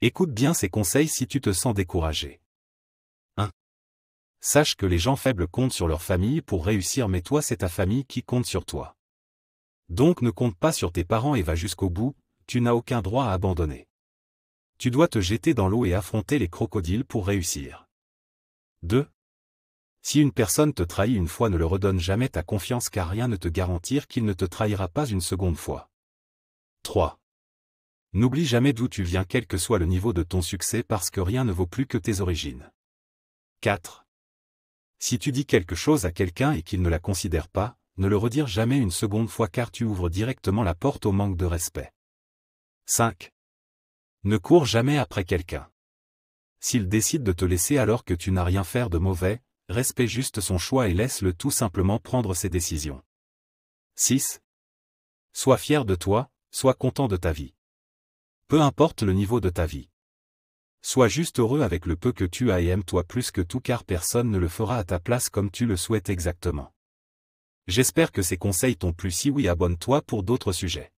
Écoute bien ces conseils si tu te sens découragé. 1. Sache que les gens faibles comptent sur leur famille pour réussir mais toi c'est ta famille qui compte sur toi. Donc ne compte pas sur tes parents et va jusqu'au bout, tu n'as aucun droit à abandonner. Tu dois te jeter dans l'eau et affronter les crocodiles pour réussir. 2. Si une personne te trahit une fois ne le redonne jamais ta confiance car rien ne te garantir qu'il ne te trahira pas une seconde fois. 3. N'oublie jamais d'où tu viens quel que soit le niveau de ton succès parce que rien ne vaut plus que tes origines. 4. Si tu dis quelque chose à quelqu'un et qu'il ne la considère pas, ne le redire jamais une seconde fois car tu ouvres directement la porte au manque de respect. 5. Ne cours jamais après quelqu'un. S'il décide de te laisser alors que tu n'as rien faire de mauvais, respecte juste son choix et laisse-le tout simplement prendre ses décisions. 6. Sois fier de toi, sois content de ta vie. Peu importe le niveau de ta vie. Sois juste heureux avec le peu que tu as et aime-toi plus que tout car personne ne le fera à ta place comme tu le souhaites exactement. J'espère que ces conseils t'ont plu si oui abonne-toi pour d'autres sujets.